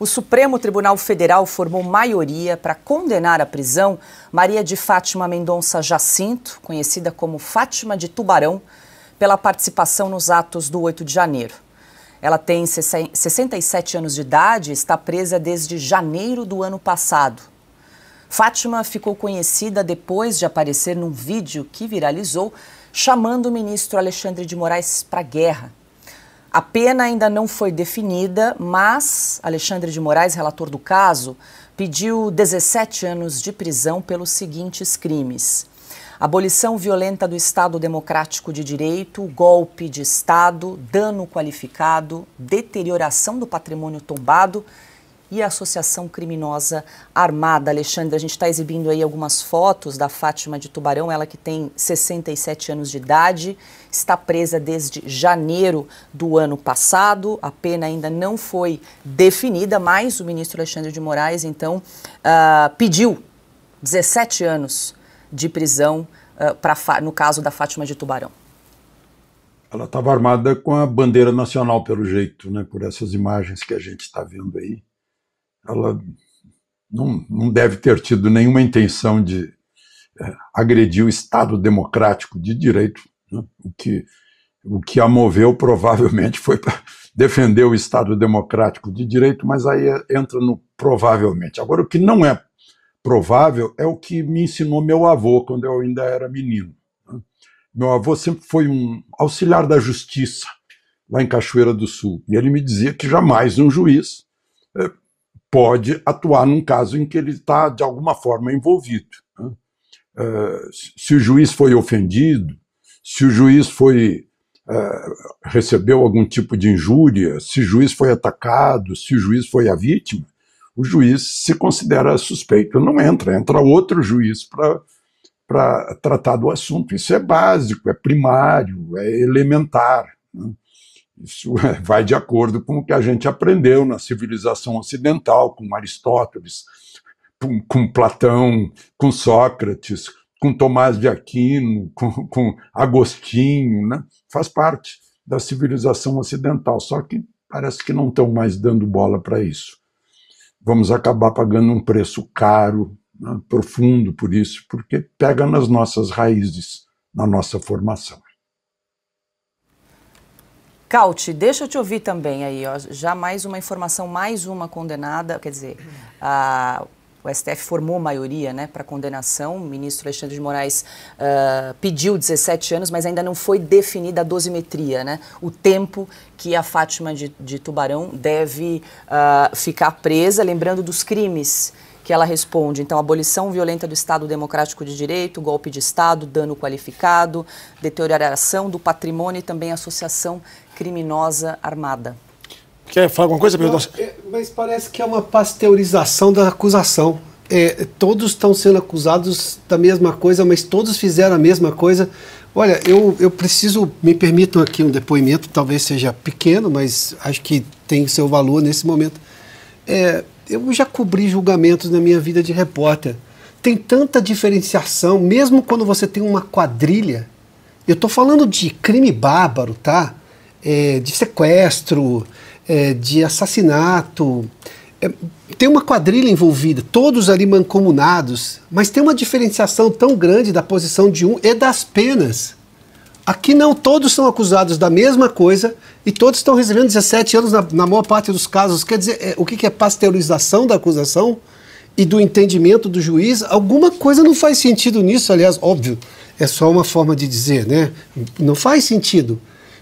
O Supremo Tribunal Federal formou maioria para condenar à prisão Maria de Fátima Mendonça Jacinto, conhecida como Fátima de Tubarão, pela participação nos atos do 8 de janeiro. Ela tem 67 anos de idade e está presa desde janeiro do ano passado. Fátima ficou conhecida depois de aparecer num vídeo que viralizou chamando o ministro Alexandre de Moraes para guerra. A pena ainda não foi definida, mas Alexandre de Moraes, relator do caso, pediu 17 anos de prisão pelos seguintes crimes: abolição violenta do Estado Democrático de Direito, golpe de Estado, dano qualificado, deterioração do patrimônio tombado e a associação criminosa armada. Alexandre, a gente está exibindo aí algumas fotos da Fátima de Tubarão, ela que tem 67 anos de idade, está presa desde janeiro do ano passado, a pena ainda não foi definida, mas o ministro Alexandre de Moraes, então, uh, pediu 17 anos de prisão uh, pra, no caso da Fátima de Tubarão. Ela estava armada com a bandeira nacional, pelo jeito, né, por essas imagens que a gente está vendo aí ela não, não deve ter tido nenhuma intenção de é, o Estado democrático de direito. Né? O, que, o que a moveu provavelmente foi para defender o Estado democrático de direito, mas aí é, entra no provavelmente. Agora, o que não é provável é o que me ensinou meu avô quando eu ainda era menino. Né? Meu avô sempre foi um auxiliar da justiça lá em Cachoeira do Sul, e ele me dizia que jamais um juiz pode atuar num caso em que ele está, de alguma forma, envolvido. Né? Uh, se o juiz foi ofendido, se o juiz foi uh, recebeu algum tipo de injúria, se o juiz foi atacado, se o juiz foi a vítima, o juiz se considera suspeito, não entra, entra outro juiz para para tratar do assunto. Isso é básico, é primário, é elementar. Né? Isso é, vai de acordo com o que a gente aprendeu na civilização ocidental, com Aristóteles, com, Platão, com Sócrates, com Tomás de Aquino, com, com Agostinho, né? faz parte da civilização ocidental, só que parece que não estão mais dando bola para isso. Vamos acabar pagando um preço caro, né, profundo por isso, porque pega nas nossas raízes, na nossa formação. Cauti, deixa eu te ouvir também aí, ó, já mais uma informação, mais uma condenada, quer dizer, a, o STF formou maioria né, para condenação, o ministro Alexandre de Moraes uh, pediu 17 anos, mas ainda não foi definida a dosimetria, né, o tempo que a Fátima de, de Tubarão deve uh, ficar presa, lembrando dos crimes que ela responde. Então, abolição violenta do Estado Democrático de Direito, golpe de Estado, dano qualificado, deterioração do patrimônio e também associação criminosa armada. Quer falar alguma coisa, Não, é, Mas parece que é uma pasteurização da acusação. É, todos estão sendo acusados da mesma coisa, mas todos fizeram a mesma coisa. Olha, eu, eu preciso, me permitam aqui um depoimento, talvez seja pequeno, mas acho que tem seu valor nesse momento. É, eu já cobri julgamentos na minha vida de repórter. Tem tanta diferenciação, mesmo quando você tem uma quadrilha. Eu estou falando de crime bárbaro, tá? é, de sequestro, é, de assassinato. É, tem uma quadrilha envolvida, todos ali mancomunados, mas tem uma diferenciação tão grande da posição de um e das penas. Aqui não, todos são acusados da mesma coisa e todos estão recebendo 17 anos na, na maior parte dos casos. Quer dizer, é, o que, que é pasteurização da acusação e do entendimento do juiz? Alguma coisa não faz sentido nisso, aliás, óbvio, é só uma forma de dizer, né? Não faz sentido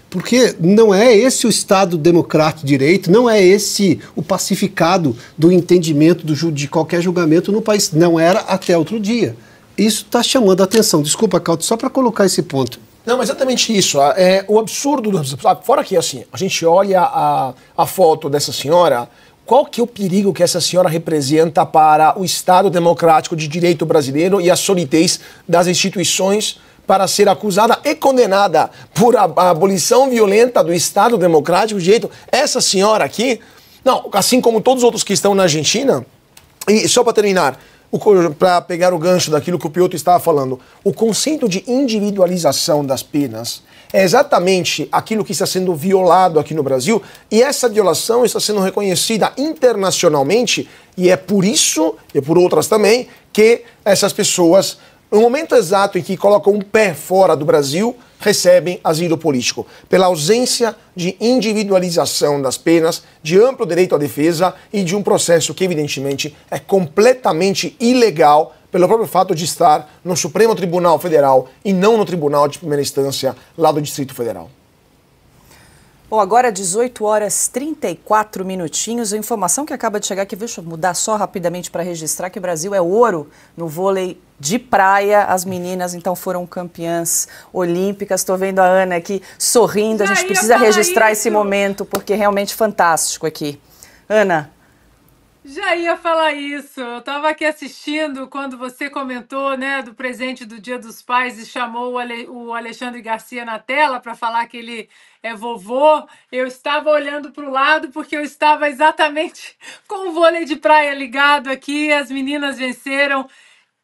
porque não é esse o Estado democrático de direito, não é esse o pacificado do entendimento do, de qualquer julgamento no país. Não era até outro dia. Isso está chamando a atenção. Desculpa, Caldo, só para colocar esse ponto. Não, exatamente isso. É, o absurdo do. Ah, fora que, assim, a gente olha a, a foto dessa senhora, qual que é o perigo que essa senhora representa para o Estado democrático de direito brasileiro e a solidez das instituições para ser acusada e condenada por a, a abolição violenta do Estado Democrático de Direito. Essa senhora aqui, não, assim como todos os outros que estão na Argentina, e só para terminar, para pegar o gancho daquilo que o Piotr estava falando, o conceito de individualização das penas é exatamente aquilo que está sendo violado aqui no Brasil e essa violação está sendo reconhecida internacionalmente e é por isso e por outras também que essas pessoas no momento exato em que colocam um pé fora do Brasil, recebem asilo político, pela ausência de individualização das penas, de amplo direito à defesa e de um processo que, evidentemente, é completamente ilegal pelo próprio fato de estar no Supremo Tribunal Federal e não no Tribunal de Primeira Instância lá do Distrito Federal. Bom, agora 18 horas 34 minutinhos. A informação que acaba de chegar aqui, deixa eu mudar só rapidamente para registrar que o Brasil é ouro no vôlei de praia. As meninas então foram campeãs olímpicas. Estou vendo a Ana aqui sorrindo. A gente precisa registrar isso. esse momento porque é realmente fantástico aqui. Ana, já ia falar isso. Eu estava aqui assistindo quando você comentou, né, do presente do Dia dos Pais e chamou o, Alexandre Garcia na tela para falar que ele é vovô. Eu estava olhando para o lado porque eu estava exatamente com o vôlei de praia ligado aqui. As meninas venceram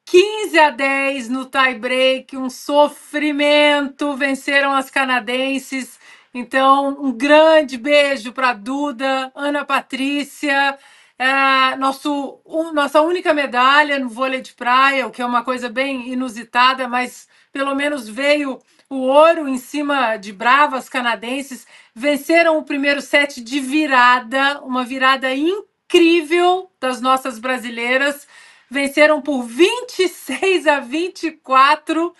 15 a 10 no tie break, um sofrimento. Venceram as canadenses. Então, um grande beijo para Duda, Ana Patrícia é, nosso, um, nossa única medalha no vôlei de praia, o que é uma coisa bem inusitada, mas pelo menos veio o ouro em cima de bravas canadenses. Venceram o primeiro set de virada, uma virada incrível das nossas brasileiras. Venceram por 26 a 24.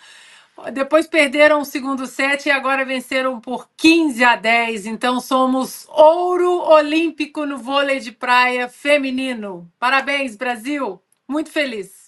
Depois perderam o segundo set e agora venceram por 15 a 10. Então somos ouro olímpico no vôlei de praia feminino. Parabéns, Brasil! Muito feliz.